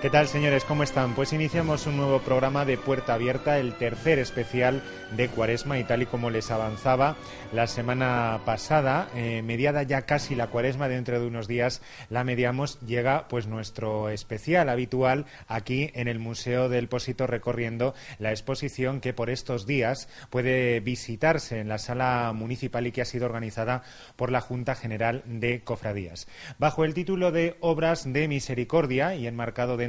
¿Qué tal, señores? ¿Cómo están? Pues iniciamos un nuevo programa de Puerta Abierta, el tercer especial de Cuaresma y tal y como les avanzaba la semana pasada, eh, mediada ya casi la Cuaresma, dentro de unos días la mediamos, llega pues nuestro especial habitual aquí en el Museo del Pósito recorriendo la exposición que por estos días puede visitarse en la sala municipal y que ha sido organizada por la Junta General de Cofradías. Bajo el título de Obras de Misericordia y enmarcado dentro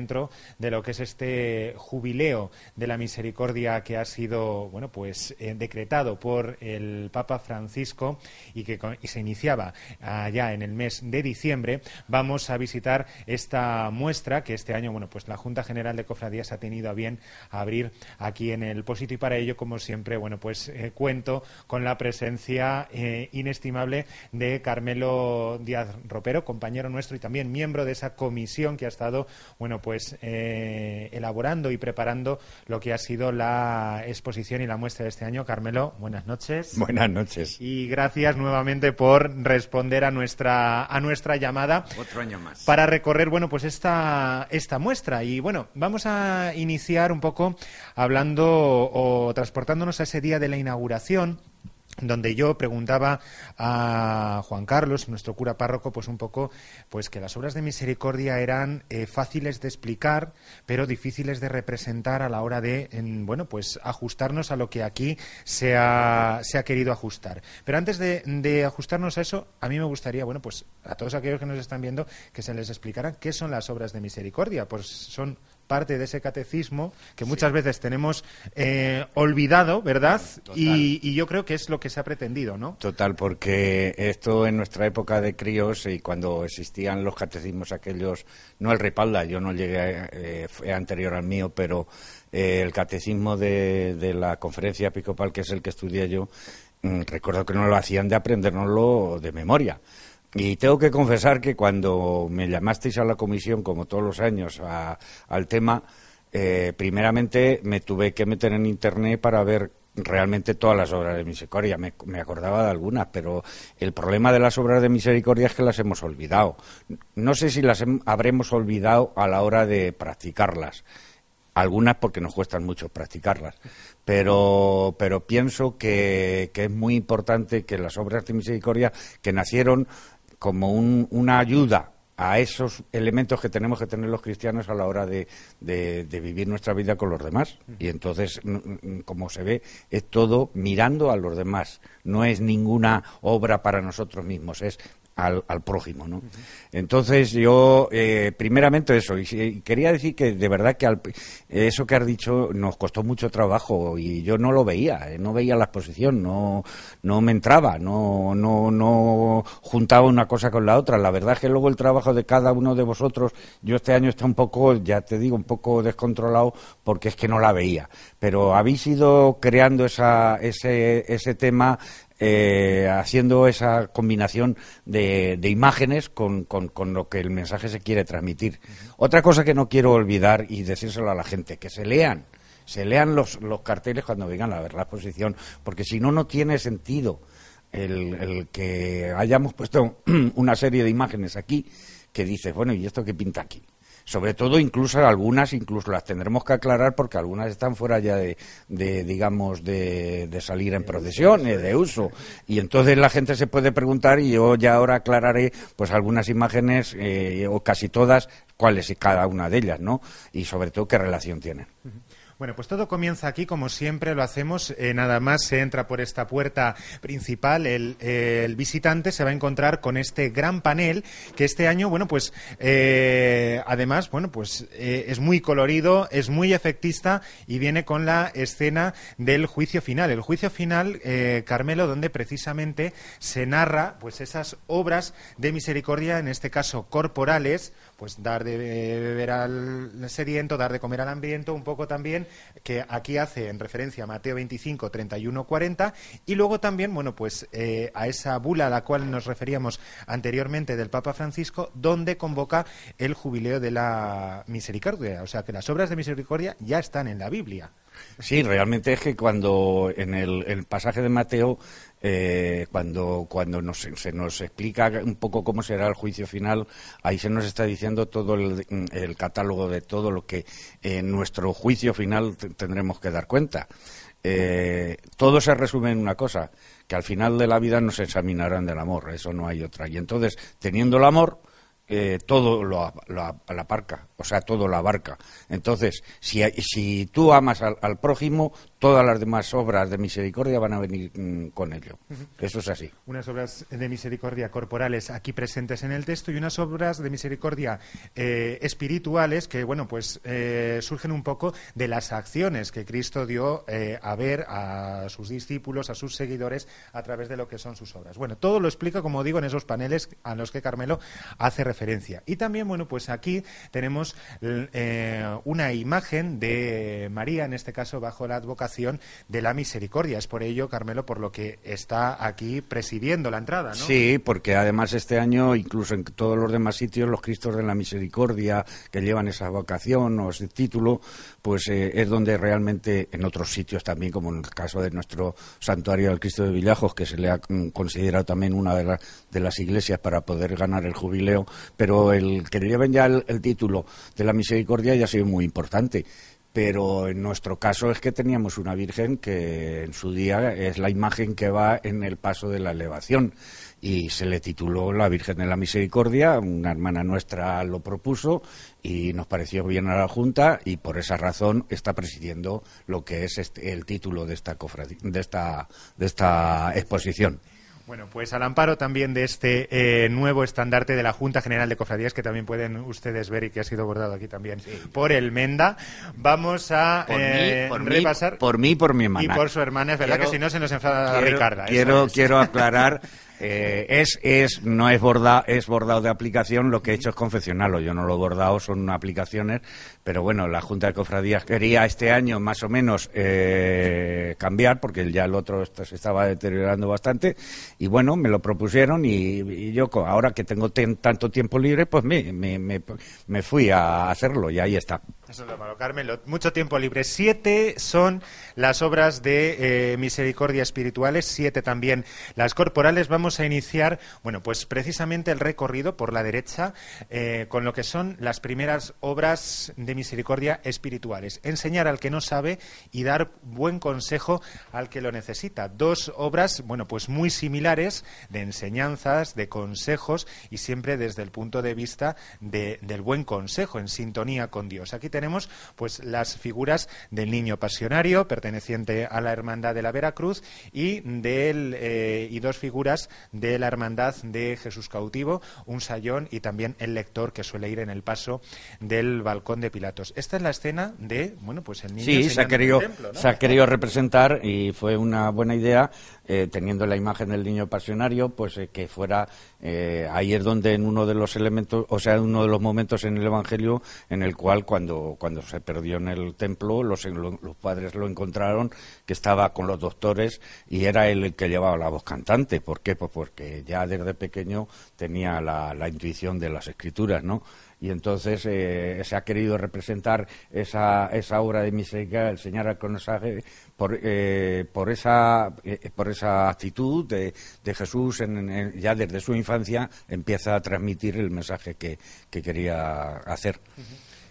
de lo que es este jubileo de la misericordia que ha sido, bueno, pues eh, decretado por el Papa Francisco y que se iniciaba allá en el mes de diciembre, vamos a visitar esta muestra que este año, bueno, pues la Junta General de Cofradías ha tenido a bien abrir aquí en el Pósito y para ello, como siempre, bueno, pues eh, cuento con la presencia eh, inestimable de Carmelo Díaz Ropero, compañero nuestro y también miembro de esa comisión que ha estado, bueno, pues, pues eh, elaborando y preparando lo que ha sido la exposición y la muestra de este año. Carmelo, buenas noches. Buenas noches. Y gracias nuevamente por responder a nuestra a nuestra llamada. Otro año más. Para recorrer, bueno, pues esta esta muestra y bueno, vamos a iniciar un poco hablando o transportándonos a ese día de la inauguración donde yo preguntaba a Juan Carlos, nuestro cura párroco, pues un poco, pues que las obras de misericordia eran eh, fáciles de explicar, pero difíciles de representar a la hora de, en, bueno, pues ajustarnos a lo que aquí se ha, se ha querido ajustar. Pero antes de, ajustarnos a eso, a mí me gustaría, bueno, pues a todos aquellos que nos están viendo, que se les explicara qué son las obras de misericordia. Pues son parte de ese catecismo que muchas veces tenemos eh, olvidado, ¿verdad? Y, yo creo que es lo que se ha pretendido, ¿no? Total, porque esto en nuestra época de críos y cuando existían los catecismos aquellos, no el Ripalda, yo no llegué, eh, fue anterior al mío, pero eh, el catecismo de, la conferencia episcopal, que es el que estudié yo, mm, recuerdo que no lo hacían de aprendernoslo de memoria y tengo que confesar que cuando me llamasteis a la comisión, como todos los años, al tema, eh, primeramente me tuve que meter en internet para ver realmente todas las obras de misericordia. Me, acordaba de algunas, pero el problema de las obras de misericordia es que las hemos olvidado. No sé si las habremos olvidado a la hora de practicarlas. Algunas porque nos cuestan mucho practicarlas. Pero, pero pienso que, que es muy importante que las obras de misericordia que nacieron como una ayuda a esos elementos que tenemos que tener los cristianos a la hora de, vivir nuestra vida con los demás. Y entonces, como se ve, es todo mirando a los demás. No es ninguna obra para nosotros mismos, es al, prójimo, ¿no? Entonces yo, eh, primeramente eso, y, quería decir que de verdad que eso que has dicho nos costó mucho trabajo y yo no lo veía, eh, no veía la exposición, no, no me entraba, no, no, no juntaba una cosa con la otra. La verdad es que luego el trabajo de cada uno de vosotros, yo este año está un poco, ya te digo, un poco descontrolado porque es que no la veía. Pero habéis ido creando ese, ese tema eh, haciendo esa combinación de, imágenes con, con, lo que el mensaje se quiere transmitir. Otra cosa que no quiero olvidar y decírselo a la gente, que se lean, se lean los, los carteles cuando vengan a ver la exposición, porque si no, no tiene sentido el, el que hayamos puesto una serie de imágenes aquí que dices, bueno, ¿y esto qué pinta aquí? sobre todo incluso algunas, incluso las tendremos que aclarar porque algunas están fuera ya de, digamos, de, de, salir en procesiones, de uso. Y entonces la gente se puede preguntar y yo ya ahora aclararé pues algunas imágenes eh, o casi todas, cuáles y cada una de ellas, ¿no? Y sobre todo qué relación tienen. Bueno, pues todo comienza aquí, como siempre lo hacemos. Eh, nada más se entra por esta puerta principal, eh, el, visitante se va a encontrar con este gran panel que este año, bueno, pues eh, además, bueno, pues es muy colorido, es muy efectista y viene con la escena del juicio final. El juicio final, Carmelo, donde precisamente se narra, pues esas obras de misericordia, en este caso corporales pues dar de eh, beber al sediento, dar de comer al hambriento, un poco también, que aquí hace en referencia a Mateo 25, 31, 40, y luego también, bueno, pues eh, a esa bula a la cual nos referíamos anteriormente del Papa Francisco, donde convoca el jubileo de la misericordia, o sea que las obras de misericordia ya están en la Biblia. Sí, realmente es que cuando en el pasaje de Mateo eh, cuando, se nos explica un poco cómo será el juicio final, ahí se nos está diciendo todo el, catálogo de todo lo que en nuestro juicio final tendremos que dar cuenta. Eh, todo se resume en una cosa, que al final de la vida nos examinarán del amor, eso no hay otra. Y entonces, teniendo el amor, eh, todo lo, lo, aparca o sea, todo la abarca. Entonces, si, tú amas al, prójimo, todas las demás obras de misericordia van a venir mm, con ello. Eso es así. Unas obras de misericordia corporales aquí presentes en el texto y unas obras de misericordia eh, espirituales que, bueno, pues eh, surgen un poco de las acciones que Cristo dio eh, a ver a sus discípulos, a sus seguidores, a través de lo que son sus obras. Bueno, todo lo explica, como digo, en esos paneles a los que Carmelo hace referencia. Y también, bueno, pues aquí tenemos eh, una imagen de María, en este caso bajo la advocación de la misericordia. Es por ello, Carmelo, por lo que está aquí presidiendo la entrada, Sí, porque además este año, incluso en todos los demás sitios, los Cristos de la Misericordia que llevan esa vocación o ese título, pues eh, es donde realmente en otros sitios también, como en el caso de nuestro santuario del Cristo de Villajos, que se le ha mm, considerado también una de, las iglesias para poder ganar el jubileo, pero el que le lleven ya el, el título de la misericordia ya ha sido muy importante pero en nuestro caso es que teníamos una Virgen que en su día es la imagen que va en el paso de la elevación y se le tituló la Virgen de la Misericordia, una hermana nuestra lo propuso y nos pareció bien a la Junta y por esa razón está presidiendo lo que es este, el título de esta exposición. Bueno, pues al amparo también de este eh, nuevo estandarte de la Junta General de Cofradías, que también pueden ustedes ver y que ha sido bordado aquí también por el Menda, vamos a eh, repasar. por mí y por mi hermana. Y por su hermana, es verdad que si no se nos enfada Ricarda. ¿eh? Quiero, quiero aclarar. es, es, no es bordado, es bordado de aplicación, lo que he hecho es confeccionarlo. Yo no lo he bordado, son aplicaciones, pero bueno, la Junta de Cofradías quería este año más o menos eh, cambiar, porque ya el otro se estaba deteriorando bastante. Y bueno, me lo propusieron y, yo, ahora que tengo tanto tiempo libre, pues me, fui a hacerlo y ahí está. Eso es lo malo, Carmen. Mucho tiempo libre. Siete son las obras de eh, misericordia espirituales, siete también las corporales. Vamos a iniciar, bueno, pues precisamente el recorrido por la derecha eh, con lo que son las primeras obras de misericordia espirituales. Enseñar al que no sabe y dar buen consejo al que lo necesita. Dos obras, bueno, pues muy similares de enseñanzas, de consejos y siempre desde el punto de vista del buen consejo, en sintonía con Dios. Aquí tenemos pues las figuras del niño pasionario, perteneciente a la Hermandad de la Veracruz, y, del, eh, y dos figuras de la Hermandad de Jesús Cautivo, un sayón y también el lector que suele ir en el paso del balcón de esta es la escena de, bueno, pues el niño. Sí, se ha, querido, se ha querido representar y fue una buena idea eh, teniendo la imagen del niño pasionario, pues eh, que fuera eh, ahí es donde en uno de los elementos, o sea, en uno de los momentos en el Evangelio en el cual cuando, cuando se perdió en el templo, los, los padres lo encontraron, que estaba con los doctores y era él el que llevaba la voz cantante. ¿Por qué? Pues porque ya desde pequeño tenía la, intuición de las escrituras, ¿no? y entonces se ha querido representar esa, esa obra de misericordia, el Señor al por, por, esa, por esa esa actitud de, Jesús ya desde su infancia empieza a transmitir el mensaje que, quería hacer.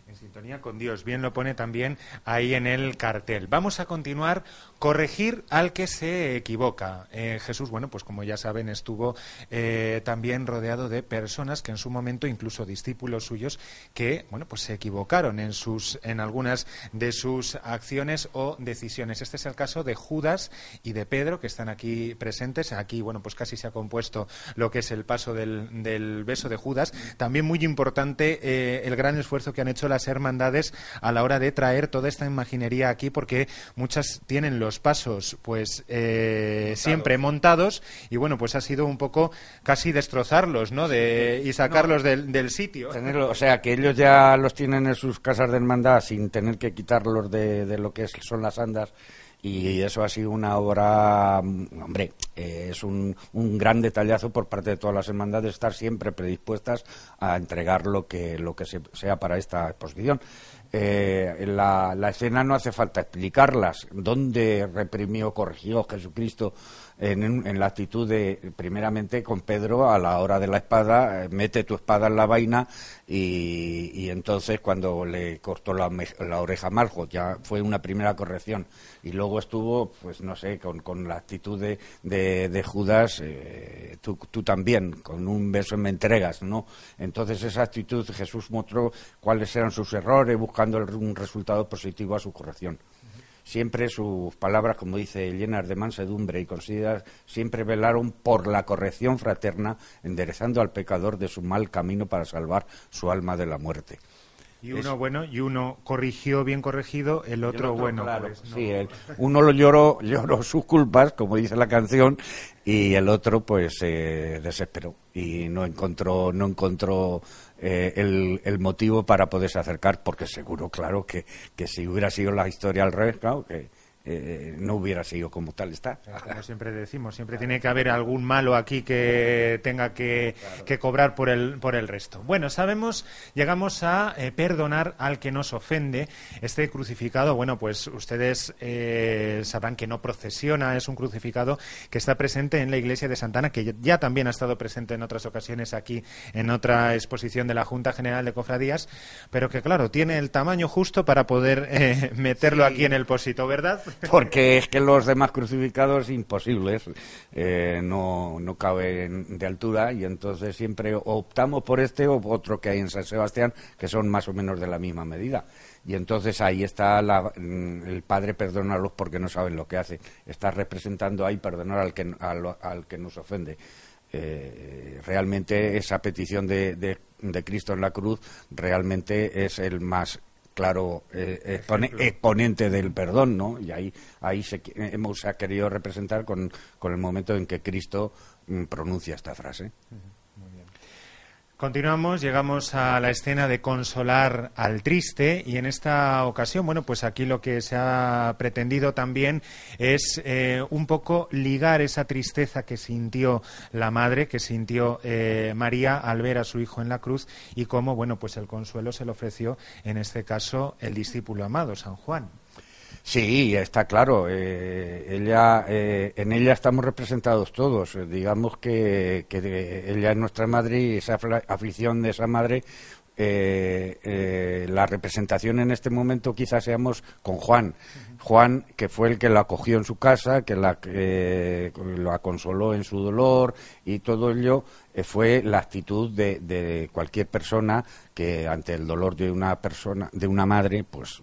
En sintonía con Dios, bien lo pone también ahí en el cartel. Vamos a continuar, corregir al que se equivoca. Eh, Jesús, bueno, pues como ya saben, estuvo eh, también rodeado de personas que en su momento, incluso discípulos suyos, que, bueno, pues se equivocaron en, sus, en algunas de sus acciones o decisiones. Este es el caso de Judas y de Pedro, que están aquí presentes. Aquí, bueno, pues casi se ha compuesto lo que es el paso del, beso de Judas. También muy importante eh, el gran esfuerzo que han hecho las hermandades a la hora de traer toda esta imaginería aquí, porque muchas tienen los pasos, pues eh, siempre montados, y bueno, pues ha sido un poco casi destrozarlos, ¿no? De, y sacarlos del, sitio. o sea, que ellos ya los tienen en sus casas de hermandad sin tener que quitarlos de, de lo que son las andas y eso ha sido una obra, mm, hombre, eh, es un, gran detallazo por parte de todas las hermandades estar siempre predispuestas a entregar lo que, lo que sea para esta exposición. Eh, la escena no hace falta explicarlas, dónde reprimió, corrigió Jesucristo en, la actitud de, primeramente, con Pedro a la hora de la espada, eh, mete tu espada en la vaina y, y entonces cuando le cortó la, oreja a ya fue una primera corrección. Y luego estuvo, pues no sé, con, con la actitud de, de, Judas, eh, tú, tú también, con un beso me entregas, ¿no? Entonces esa actitud Jesús mostró cuáles eran sus errores buscando un resultado positivo a su corrección siempre sus palabras, como dice, llenas de mansedumbre y consideradas, siempre velaron por la corrección fraterna, enderezando al pecador de su mal camino para salvar su alma de la muerte. Y uno bueno, y uno corrigió bien corregido, el otro, bueno. Pues, sí, el, uno lo lloró, lloró sus culpas, como dice la canción, y el otro pues desesperó y no encontró, no encontró eh, el, motivo para poderse acercar, porque seguro, claro, que, que si hubiera sido la historia al revés, claro, que eh, no hubiera sido como tal está. Como siempre decimos, siempre tiene que haber algún malo aquí que tenga que, cobrar por el, por el resto. Bueno, sabemos, llegamos a eh, perdonar al que nos ofende. Este crucificado, bueno, pues ustedes eh, sabrán que no procesiona, es un crucificado que está presente en la iglesia de Santana, que ya también ha estado presente en otras ocasiones aquí en otra exposición de la Junta General de Cofradías, pero que claro, tiene el tamaño justo para poder meterlo aquí en el posito, ¿verdad? porque es que los demás crucificados imposibles eh, no, no caben de altura y entonces siempre optamos por este o otro que hay en San Sebastián, que son más o menos de la misma medida. Y entonces ahí está mm, el padre perdónalos porque no saben lo que hace. Está representando ahí perdonar al que, al, que nos ofende. Eh, realmente esa petición de, de, de, Cristo en la cruz realmente es el más claro eh, exponente del perdón, ¿no? Y ahí, ahí se, hemos ha querido representar con, con el momento en que Cristo mm, pronuncia esta frase. Continuamos, llegamos a la escena de consolar al triste y en esta ocasión, bueno, pues aquí lo que se ha pretendido también es eh, un poco ligar esa tristeza que sintió la madre, que sintió eh, María al ver a su hijo en la cruz y cómo, bueno, pues el consuelo se le ofreció, en este caso, el discípulo amado, San Juan. Sí, está claro. Eh, ella, eh, en ella estamos representados todos. Digamos que, ella es nuestra madre y esa aflicción de esa madre eh, la representación en este momento quizás seamos con Juan. Juan, que fue el que la acogió en su casa, que la, consoló en su dolor y todo ello fue la actitud de, de, cualquier persona que ante el dolor de una persona, de una madre, pues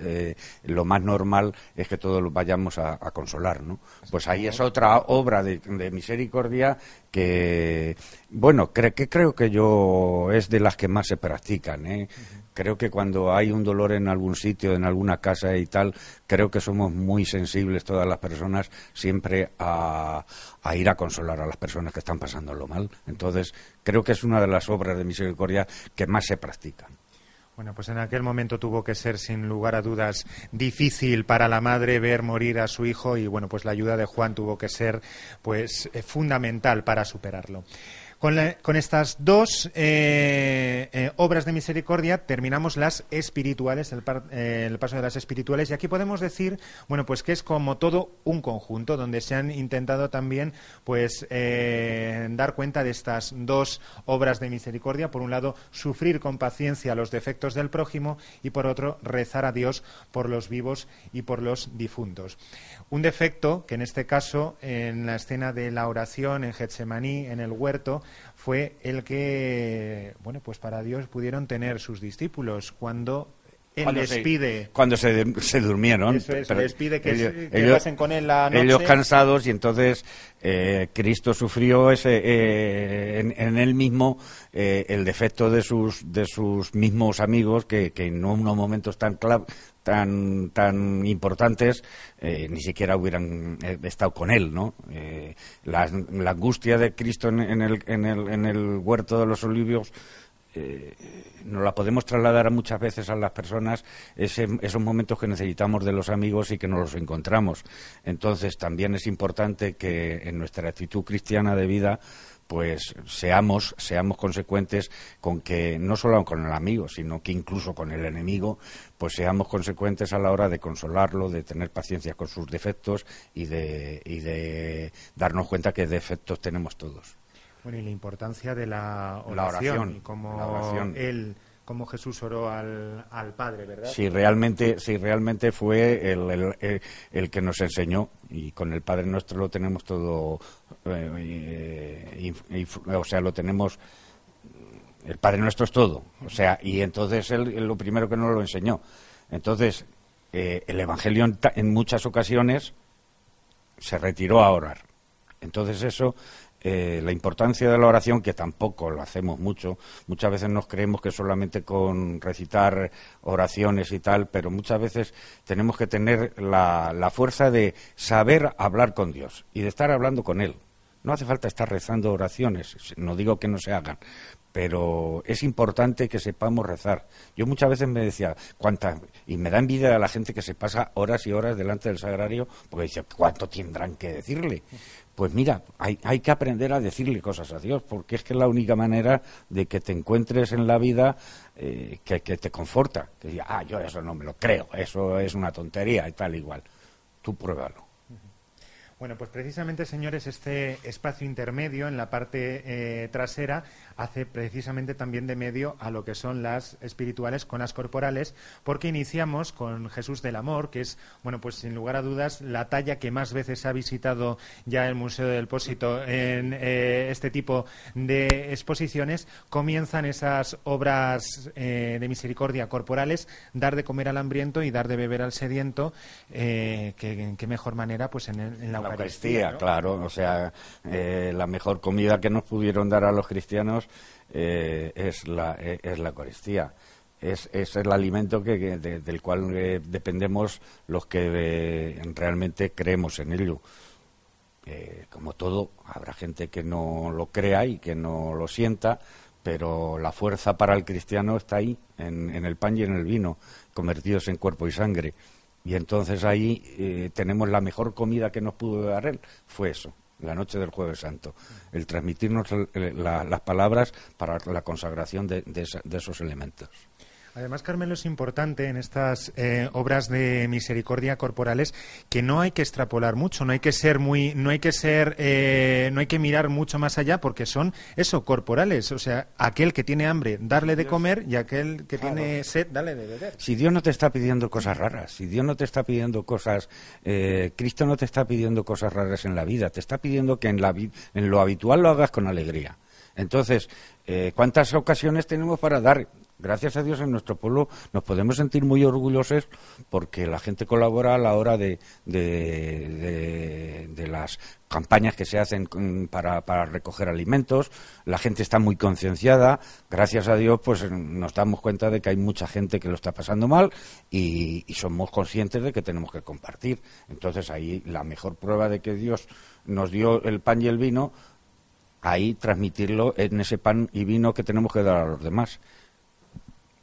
eh, lo más normal es que todos los vayamos a, consolar, ¿no? Pues ahí es otra obra de, misericordia que, bueno, que creo que yo es de las que más se practican, ¿eh? creo que cuando hay un dolor en algún sitio, en alguna casa y tal, creo que somos muy sensibles todas las personas siempre a, ir a consolar a las personas que están pasando lo mal. Entonces, creo que es una de las obras de misericordia que más se practican. Bueno, pues en aquel momento tuvo que ser sin lugar a dudas difícil para la madre ver morir a su hijo y bueno, pues la ayuda de Juan tuvo que ser pues eh, fundamental para superarlo. Con, estas dos eh, eh, obras de misericordia terminamos las espirituales, eh, el, paso de las espirituales, y aquí podemos decir, bueno, pues que es como todo un conjunto, donde se han intentado también, pues, dar cuenta de estas dos obras de misericordia. Por un lado, sufrir con paciencia los defectos del prójimo y por otro, rezar a Dios por los vivos y por los difuntos. Un defecto que en este caso, en la escena de la oración en Getsemaní, en el huerto, fue el que, bueno, pues para Dios pudieron tener sus discípulos cuando él se, pide. Cuando se, durmieron. les pide que, ellos, pasen con él la noche. Ellos cansados y entonces eh, Cristo sufrió ese, eh, en, él mismo eh, el defecto de sus, de sus mismos amigos que, en unos momentos tan tan, tan importantes eh, ni siquiera hubieran eh, estado con él, ¿no? Eh, la, angustia de Cristo en, el, en, el, en el huerto de los olivios eh, nos la podemos trasladar muchas veces a las personas ese, esos momentos que necesitamos de los amigos y que nos los encontramos. Entonces, también es importante que en nuestra actitud cristiana de vida pues seamos, seamos consecuentes con que no solo con el amigo, sino que incluso con el enemigo, pues seamos consecuentes a la hora de consolarlo, de tener paciencia con sus defectos y de, y de darnos cuenta que defectos tenemos todos. Bueno, y la importancia de la oración, la oración como Jesús oró al, al Padre, ¿verdad? Si realmente, si realmente fue el, que nos enseñó y con el Padre nuestro lo tenemos todo, eh, o sea, lo tenemos, el Padre nuestro es todo, o sea, y entonces él, lo primero que nos lo enseñó. Entonces, eh, el Evangelio en muchas ocasiones se retiró a orar. Entonces eso eh, la importancia de la oración, que tampoco lo hacemos mucho. Muchas veces nos creemos que solamente con recitar oraciones y tal, pero muchas veces tenemos que tener la, fuerza de saber hablar con Dios y de estar hablando con Él. No hace falta estar rezando oraciones, no digo que no se hagan, pero es importante que sepamos rezar. Yo muchas veces me decía, cuánta Y me da envidia a la gente que se pasa horas y horas delante del sagrario porque dice, ¿cuánto tendrán que decirle? pues mira, hay, que aprender a decirle cosas a Dios, porque es que es la única manera de que te encuentres en la vida eh, que, que, te conforta. Que diga, ah, yo eso no me lo creo, eso es una tontería y tal igual. Tú pruébalo. Bueno, pues precisamente, señores, este espacio intermedio en la parte eh, trasera hace precisamente también de medio a lo que son las espirituales con las corporales, porque iniciamos con Jesús del Amor, que es, bueno, pues sin lugar a dudas, la talla que más veces ha visitado ya el Museo del Pósito en eh, este tipo de exposiciones. Comienzan esas obras eh, de misericordia corporales, dar de comer al hambriento y dar de beber al sediento, que, en qué mejor manera, pues en, el, en la la Eucaristía, claro. O sea, eh, la mejor comida que nos pudieron dar a los cristianos eh, es, la, eh, es Eucaristía. Es, el alimento que, del cual dependemos los que realmente creemos en ello. como todo, habrá gente que no lo crea y que no lo sienta, pero la fuerza para el cristiano está ahí, en el pan y en el vino, convertidos en cuerpo y sangre. Y entonces ahí eh, tenemos la mejor comida que nos pudo dar él, fue eso, la noche del Jueves Santo, el transmitirnos las palabras para la consagración de esos elementos. Además, Carmelo, es importante en estas eh, obras de misericordia corporales que no hay que extrapolar mucho, no hay que ser muy, no hay que ser, eh, no hay que mirar mucho más allá porque son eso corporales, o sea, aquel que tiene hambre darle de comer y aquel que tiene sed darle de beber. Si Dios no te está pidiendo cosas raras, si Dios no te está pidiendo cosas, eh, Cristo no te está pidiendo cosas raras en la vida, te está pidiendo que en, la, en lo habitual lo hagas con alegría. Entonces, ¿cuántas ocasiones tenemos para dar gracias a Dios en nuestro pueblo nos podemos sentir muy orgullosos porque la gente colabora a la hora de, las campañas que se hacen mm, para, recoger alimentos, la gente está muy concienciada, gracias a Dios pues nos damos cuenta de que hay mucha gente que lo está pasando mal y somos conscientes de que tenemos que compartir. Entonces ahí la mejor prueba de que Dios nos dio el pan y el vino, ahí transmitirlo en ese pan y vino que tenemos que dar a los demás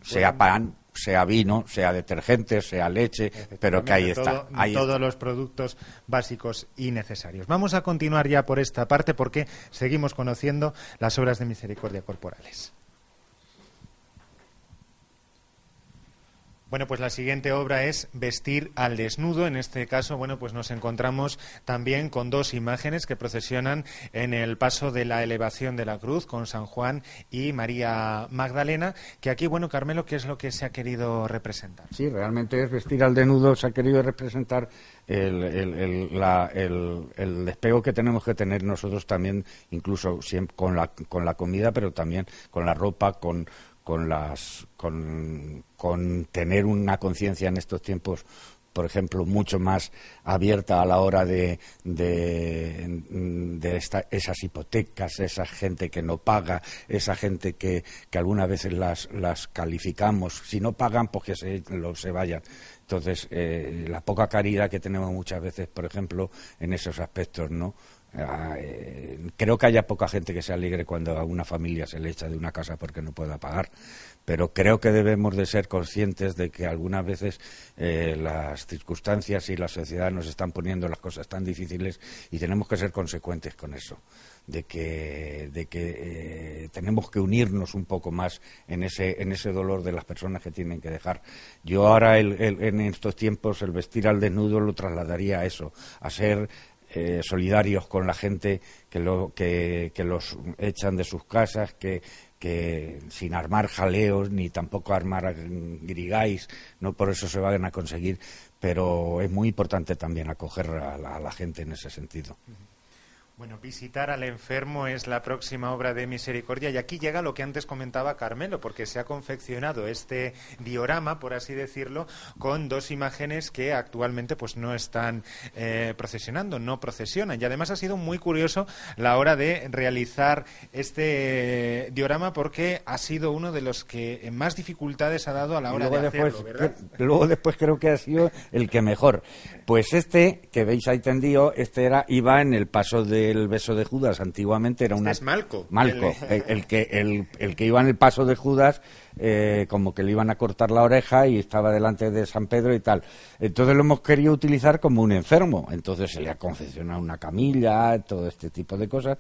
sea pan, sea vino, sea detergente, sea leche, pero que ahí está. todos los productos básicos y necesarios. Vamos a continuar ya por esta parte porque seguimos conociendo las obras de misericordia corporales. Bueno, pues la siguiente obra es Vestir al desnudo. En este caso, bueno, pues nos encontramos también con dos imágenes que procesionan en el paso de la elevación de la cruz con San Juan y María Magdalena, que aquí, bueno, Carmelo, ¿qué es lo que se ha querido representar? Sí, realmente es Vestir al desnudo, se ha querido representar el, despego que tenemos que tener nosotros también, incluso con la, con la comida, pero también con la ropa, con con las con, con tener una conciencia en estos tiempos por ejemplo, mucho más abierta a la hora de, de, esas hipotecas, esa gente que no paga, esa gente que, que algunas veces las, calificamos. Si no pagan, pues que se, vayan. Entonces, eh, la poca caridad que tenemos muchas veces, por ejemplo, en esos aspectos, ¿no? Ah, eh, creo que haya poca gente que se alegre cuando a una familia se le echa de una casa porque no pueda pagar, pero creo que debemos de ser conscientes de que algunas veces eh, las circunstancias y la sociedad nos están poniendo las cosas tan difíciles y tenemos que ser consecuentes con eso, de que, de que eh, tenemos que unirnos un poco más en ese, en ese dolor de las personas que tienen que dejar. Yo ahora en estos tiempos el vestir al desnudo lo trasladaría a eso, a ser eh, solidarios con la gente que, los echan de sus casas, que, sin armar jaleos ni tampoco armar grigáis, no por eso se vayan a conseguir, pero es muy importante también acoger a la, gente en ese sentido. Bueno, visitar al enfermo es la próxima obra de misericordia y aquí llega lo que antes comentaba Carmelo, porque se ha confeccionado este diorama, por así decirlo, con dos imágenes que actualmente pues no están eh, procesionando, no procesionan. Y además ha sido muy curioso la hora de realizar este diorama porque ha sido uno de los que más dificultades ha dado a la hora de hacerlo, luego después creo que ha sido el que mejor. Pues este que veis ahí tendido, este era iba en el paso de ...el beso de Judas antiguamente era un Malco. Malco, el... que, iba en el paso de Judas, eh, como que le iban a cortar la oreja y estaba delante de San Pedro y tal. Entonces lo hemos querido utilizar como un enfermo, entonces se le ha confeccionado una camilla, todo este tipo de cosas.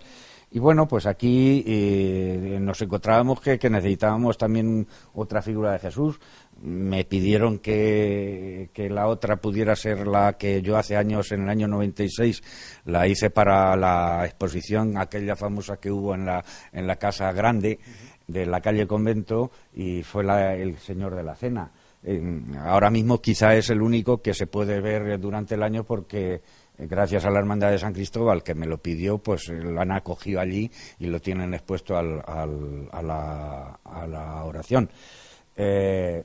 Y bueno, pues aquí eh, nos encontrábamos que, necesitábamos también otra figura de Jesús. Me pidieron que, la otra pudiera ser la que yo hace años, en el año 96, la hice para la exposición, aquella famosa que hubo en la, en la Casa Grande de la calle Convento, y fue el Señor de la Cena. Eh, ahora mismo quizá es el único que se puede ver durante el año porque eh, gracias a la Hermandad de San Cristóbal, que me lo pidió, pues eh, lo han acogido allí y lo tienen expuesto a, la, oración. Eh,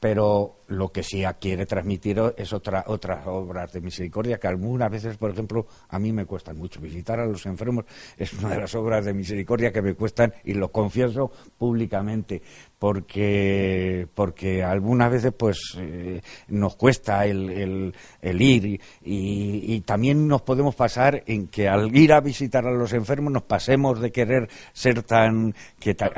pero lo que sí quiere transmitir es otra, otras obras de misericordia que algunas veces, por ejemplo, a mí me cuesta mucho. Visitar a los enfermos es una de las obras de misericordia que me cuestan y lo confieso públicamente porque, porque algunas veces pues eh, nos cuesta el, ir y, también nos podemos pasar en que al ir a visitar a los enfermos nos pasemos de querer ser tan que tan,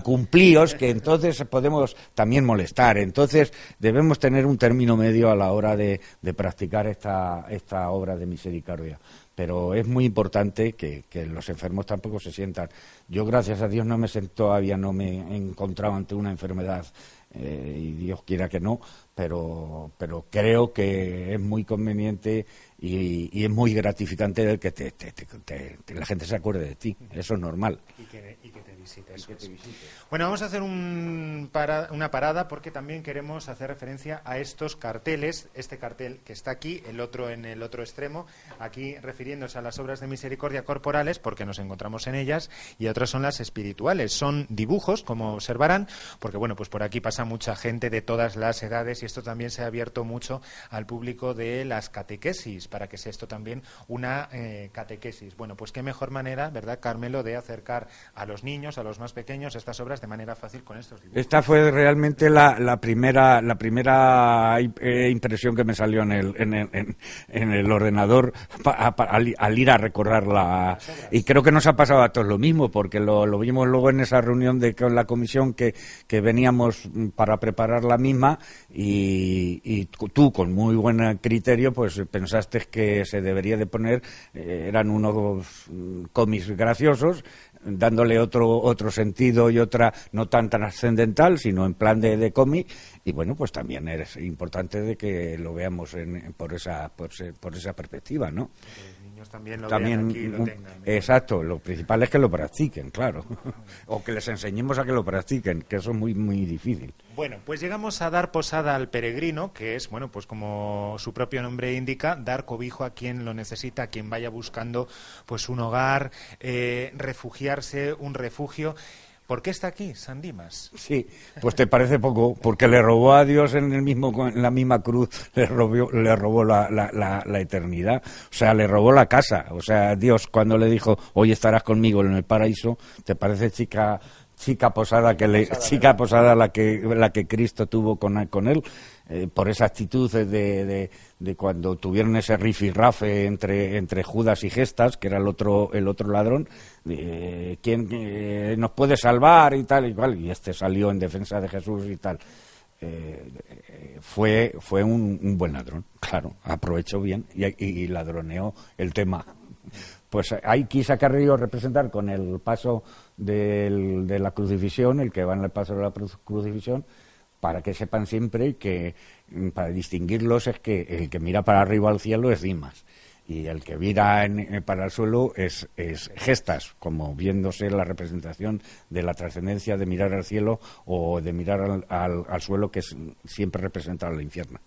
cumplidos... que entonces podemos también molestar entonces debemos tener un término medio a la hora de, de practicar esta, esta obra de misericordia pero es muy importante que, los enfermos tampoco se sientan. Yo, gracias a Dios, no me sentó, todavía no me he encontrado ante una enfermedad, eh, y Dios quiera que no, pero, pero creo que es muy conveniente y, es muy gratificante el que la gente se acuerde de ti. Eso es normal. Bueno, vamos a hacer para, una parada porque también queremos hacer referencia a estos carteles. Este cartel que está aquí, el otro en el otro extremo, aquí refiriéndose a las obras de misericordia corporales porque nos encontramos en ellas y otras son las espirituales. Son dibujos, como observarán, porque bueno, pues por aquí pasa mucha gente de todas las edades y esto también se ha abierto mucho al público de las catequesis para que sea esto también una eh, catequesis. Bueno, pues qué mejor manera, ¿verdad, Carmelo, de acercar a los niños a los más pequeños, estas obras de manera fácil con estos Esta fue realmente la, primera, la primera eh, impresión que me salió en el, en ordenador al, ir a recorrerla. Y creo que nos ha pasado a todos lo mismo, porque lo, vimos luego en esa reunión de, con la comisión que, veníamos mm, para preparar la misma y, tú, con muy buen criterio, pues pensaste que se debería de poner, eh, eran unos mm, cómics graciosos, dándole otro, otro sentido y otra no tan trascendental, sino en plan de, de cómic. Y bueno, pues también es importante de que lo veamos por, esa, por, esa perspectiva, ¿no? también Exacto, lo principal es que lo practiquen, claro. o que les enseñemos a que lo practiquen, que eso es muy, muy difícil. Bueno, pues llegamos a dar posada al peregrino, que es, bueno, pues como su propio nombre indica, dar cobijo a quien lo necesita, a quien vaya buscando pues un hogar, eh, refugiarse, un refugio. ¿Por qué está aquí San Sí, pues te parece poco, porque le robó a Dios en, el mismo, la misma cruz, le, robó, le robó la, la, eternidad, o sea, le robó la casa. O sea, Dios cuando le dijo, hoy estarás conmigo en el paraíso, ¿te parece chica chica posada que le, chica posada la que la que Cristo tuvo con él eh, por esa actitud de, de, cuando tuvieron ese rifirrafe entre, entre Judas y Gestas, que era el otro, el otro ladrón, eh, ¿quién eh, nos puede salvar y tal y cual? Y este salió en defensa de Jesús y tal. fue fue un, buen ladrón, claro, aprovechó bien y, ladroneó el tema pues hay quizá a representar con el paso de la crucifixión, el que va en el paso de la crucifixión, para que sepan siempre que mm, para distinguirlos es que el que mira para arriba al cielo es Dimas y el que mira eh, para el suelo es, gestas, como viéndose la representación de la trascendencia de mirar al cielo o de mirar al, suelo, que mm, siempre representa al infierno.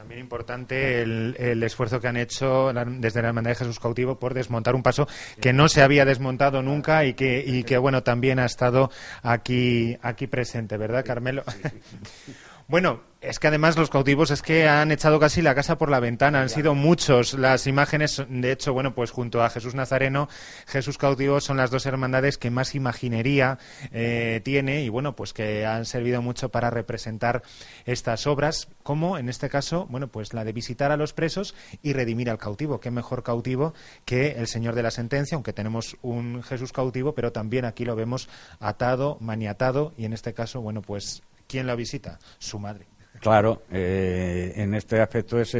También importante el, el, esfuerzo que han hecho desde la Hermandad de Jesús Cautivo por desmontar un paso que no se había desmontado nunca y que, y que bueno, también ha estado aquí, aquí presente, ¿verdad, Carmelo? Bueno, es que además los cautivos es que han echado casi la casa por la ventana, han sido muchos las imágenes, de hecho, bueno, pues junto a Jesús Nazareno, Jesús cautivo son las dos hermandades que más imaginería eh, tiene y bueno, pues que han servido mucho para representar estas obras, como en este caso, bueno, pues la de visitar a los presos y redimir al cautivo, qué mejor cautivo que el Señor de la Sentencia, aunque tenemos un Jesús cautivo, pero también aquí lo vemos atado, maniatado y en este caso, bueno, pues ¿Quién la visita? Su madre. Claro, eh, en este aspecto es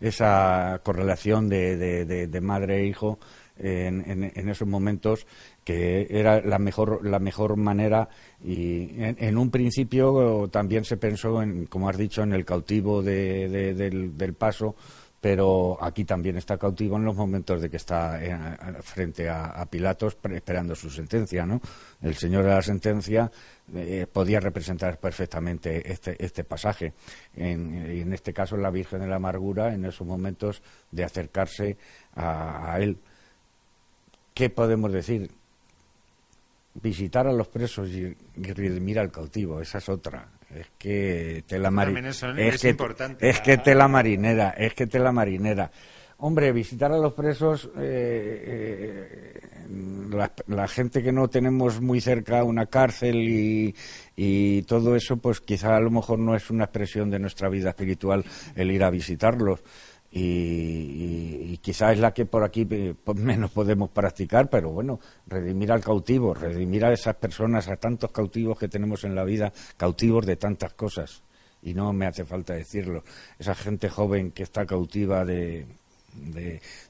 esa correlación de, madre e hijo en, esos momentos que era la mejor, la mejor manera y en, un principio también se pensó, en, como has dicho, en el cautivo del paso pero aquí también está cautivo en los momentos de que está eh, frente a, Pilatos esperando su sentencia, ¿no? El señor de la sentencia eh, podía representar perfectamente este, este pasaje. En, este caso, la Virgen de la Amargura, en esos momentos de acercarse a, él. ¿Qué podemos decir? Visitar a los presos y, y redimir al cautivo, esa es otra es que tela marinera. Es, que, tela marinera, es que marinera. Hombre, visitar a los presos, eh, eh, la, gente que no tenemos muy cerca una cárcel y, y, todo eso, pues quizá a lo mejor no es una expresión de nuestra vida espiritual el ir a visitarlos y, y, quizás es la que por aquí eh, pues menos podemos practicar, pero bueno, redimir al cautivo, redimir a esas personas, a tantos cautivos que tenemos en la vida, cautivos de tantas cosas, y no me hace falta decirlo, esa gente joven que está cautiva de,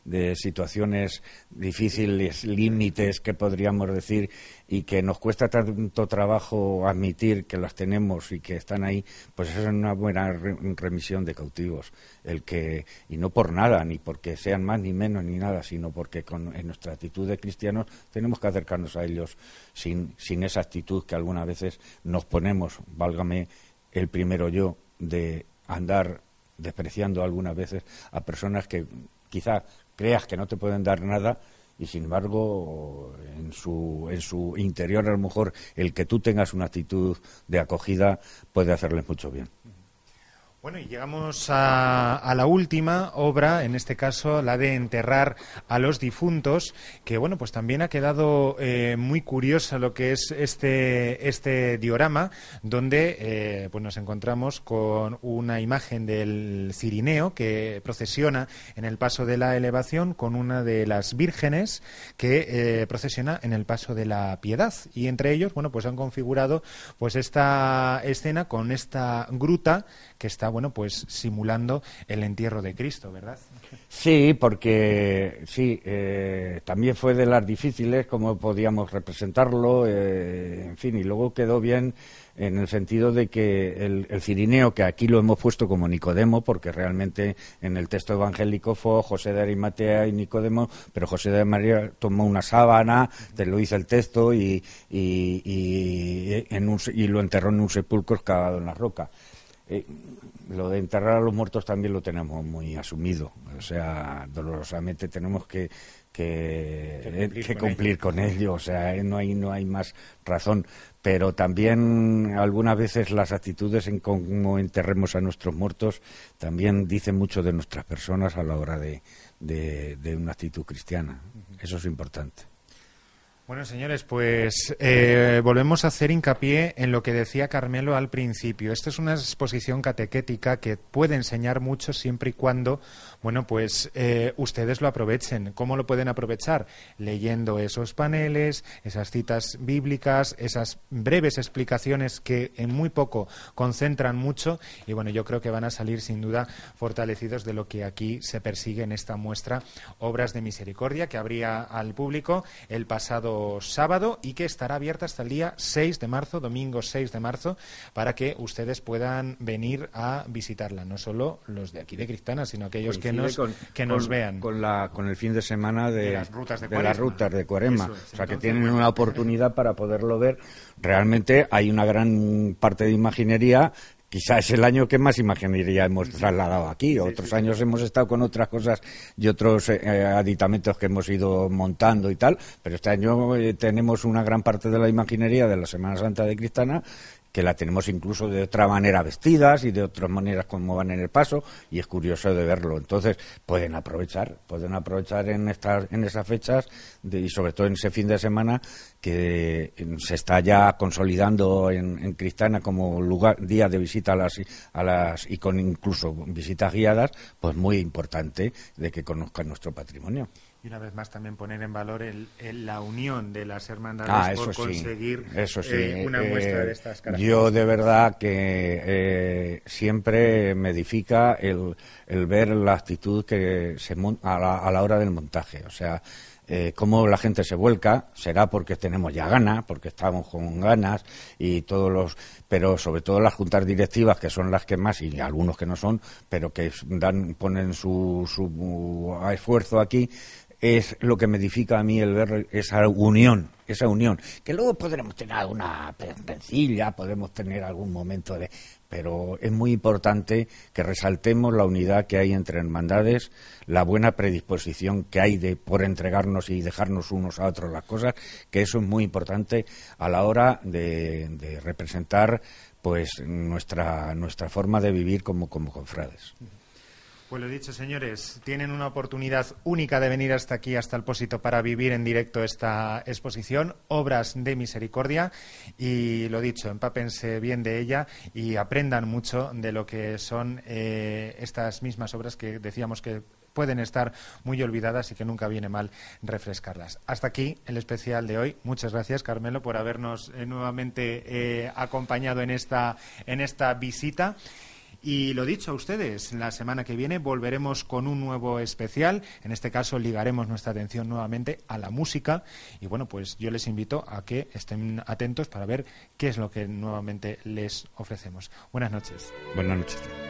de, situaciones difíciles, límites que podríamos decir, y que nos cuesta tanto trabajo admitir que las tenemos y que están ahí, pues eso es una buena remisión de cautivos. El que, y no por nada, ni porque sean más ni menos ni nada, sino porque en nuestra actitud de cristianos tenemos que acercarnos a ellos sin, sin esa actitud que algunas veces nos ponemos, válgame el primero yo, de andar despreciando algunas veces a personas que quizás creas que no te pueden dar nada y sin embargo en su, en su interior a lo mejor el que tú tengas una actitud de acogida puede hacerles mucho bien. Bueno, y llegamos a, la última obra, en este caso la de enterrar a los difuntos, que bueno, pues también ha quedado eh, muy curiosa lo que es este, este diorama, donde eh, pues nos encontramos con una imagen del cirineo que procesiona en el paso de la elevación con una de las vírgenes que eh, procesiona en el paso de la piedad. Y entre ellos, bueno, pues han configurado pues esta escena con esta gruta que está bueno, pues simulando el entierro de Cristo, ¿verdad? Sí, porque sí, eh, también fue de las difíciles como podíamos representarlo, eh, en fin, y luego quedó bien en el sentido de que el, cirineo, que aquí lo hemos puesto como Nicodemo, porque realmente en el texto evangélico fue José de Arimatea y Nicodemo, pero José de María tomó una sábana, te lo hizo el texto, y, y eh, lo enterró en un sepulcro excavado en la roca. Eh, lo de enterrar a los muertos también lo tenemos muy asumido. O sea, dolorosamente tenemos que, eh, cumplir, con, ello. O sea, eh, no, hay, no hay más razón. Pero también algunas veces las actitudes en cómo enterremos a nuestros muertos también dicen mucho de nuestras personas a la hora de, una actitud cristiana. Eso es importante. Bueno, señores, pues eh, volvemos a hacer hincapié en lo que decía Carmelo al principio. Esta es una exposición catequética que puede enseñar mucho siempre y cuando bueno, pues eh, ustedes lo aprovechen. ¿Cómo lo pueden aprovechar? Leyendo esos paneles, esas citas bíblicas, esas breves explicaciones que en muy poco concentran mucho y bueno, yo creo que van a salir sin duda fortalecidos de lo que aquí se persigue en esta muestra Obras de Misericordia que abría al público el pasado sábado y que estará abierta hasta el día 6 de marzo, domingo 6 de marzo, para que ustedes puedan venir a visitarla, no solo los de aquí de Cristana, sino aquellos pues que con, que nos vean. Con, el fin de semana de, las rutas de, Cuarema. o sea, que tienen una oportunidad para poderlo ver. Realmente hay una gran parte de imaginería quizás es el año que más imaginería hemos trasladado aquí. otros años hemos estado con otras cosas y otros eh, aditamentos que hemos ido montando y tal, pero este año eh, tenemos una gran parte de la imaginería de la Semana Santa de Cristana que la tenemos incluso de otra manera vestidas y de otras maneras como van en el paso y es curioso de verlo. Entonces pueden aprovechar, pueden aprovechar en estas, en esas fechas y sobre todo en ese fin de semana que se está ya consolidando en, Cristana como lugar día de visita a las a las y con incluso visitas guiadas, pues muy importante de que conozcan nuestro patrimonio y una vez más también poner en valor la unión de las hermandades ah, por conseguir eh, una eh, muestra de estas características. Yo de verdad que eh, siempre me edifica el, ver la actitud que se a la, hora del montaje, o sea, eh, cómo la gente se vuelca, será porque tenemos ya ganas, porque estamos con ganas y todos los, pero sobre todo las juntas directivas que son las que más y algunos que no son, pero que ponen su esfuerzo aquí es lo que me edifica a mí el ver esa unión, esa unión, que luego podremos tener alguna pencilla, podemos tener algún momento de... Pero es muy importante que resaltemos la unidad que hay entre hermandades, la buena predisposición que hay de, por entregarnos y dejarnos unos a otros las cosas, que eso es muy importante a la hora de, de representar pues nuestra, nuestra forma de vivir como, como confrades. Pues lo dicho, señores, tienen una oportunidad única de venir hasta aquí, hasta el Pósito, para vivir en directo esta exposición, Obras de Misericordia. Y lo dicho, empápense bien de ella y aprendan mucho de lo que son eh, estas mismas obras que decíamos que pueden estar muy olvidadas y que nunca viene mal refrescarlas. Hasta aquí el especial de hoy. Muchas gracias, Carmelo, por habernos eh, nuevamente eh, acompañado en esta visita. Y lo dicho a ustedes, la semana que viene volveremos con un nuevo especial. En este caso ligaremos nuestra atención nuevamente a la música. Y bueno, pues yo les invito a que estén atentos para ver qué es lo que nuevamente les ofrecemos. Buenas noches. Buenas noches.